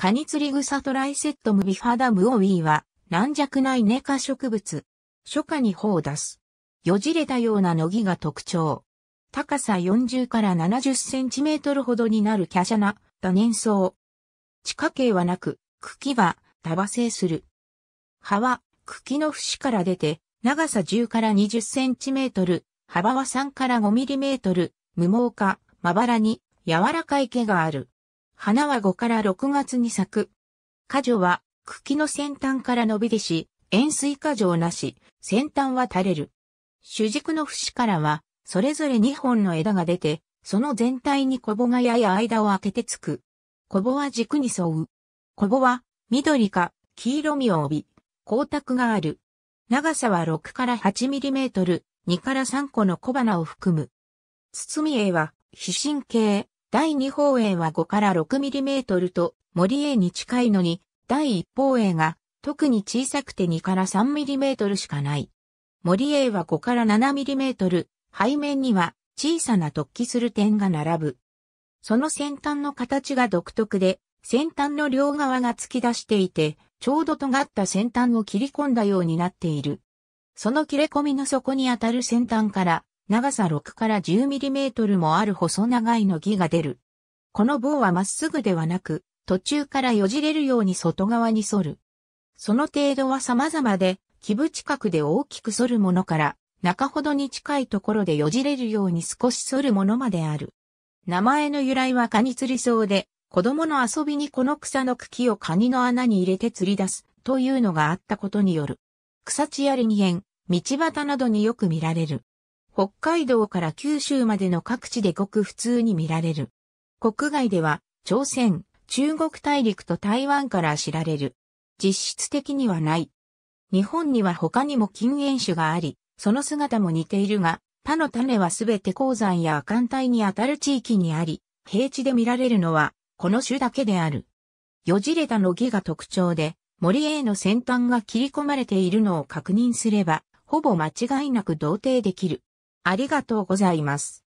カニツリグサトライセットムビファダムオウィーは軟弱ないネ科植物。初夏に穂を出す。よじれたような乃木が特徴。高さ40から70センチメートルほどになる華奢な多年草。地下茎はなく、茎は多葉性する。葉は茎の節から出て、長さ10から20センチメートル、幅は3から5ミリメートル、無毛化、まばらに柔らかい毛がある。花は5から6月に咲く。花女は茎の先端から伸び出し、円錐花をなし、先端は垂れる。主軸の節からは、それぞれ2本の枝が出て、その全体に小ボがやや間を開けてつく。小ボは軸に沿う。小ボは、緑か、黄色みを帯び、光沢がある。長さは6から8ミリメートル、2から3個の小花を含む。包み絵は、非神経、第2方鋭は5から6ミリメートルと森鋭に近いのに、第1方鋭が特に小さくて2から3ミリメートルしかない。森鋭は5から7ミリメートル、背面には小さな突起する点が並ぶ。その先端の形が独特で、先端の両側が突き出していて、ちょうど尖った先端を切り込んだようになっている。その切れ込みの底に当たる先端から、長さ6から1 0トルもある細長いの木が出る。この棒はまっすぐではなく、途中からよじれるように外側に反る。その程度は様々で、木部近くで大きく反るものから、中ほどに近いところでよじれるように少し反るものまである。名前の由来はカニ釣りそうで、子供の遊びにこの草の茎をカニの穴に入れて釣り出すというのがあったことによる。草地や林園、道端などによく見られる。北海道から九州までの各地でごく普通に見られる。国外では、朝鮮、中国大陸と台湾から知られる。実質的にはない。日本には他にも禁煙種があり、その姿も似ているが、他の種はすべて鉱山や寒帯にあたる地域にあり、平地で見られるのは、この種だけである。よじれたの木が特徴で、森への先端が切り込まれているのを確認すれば、ほぼ間違いなく同定できる。ありがとうございます。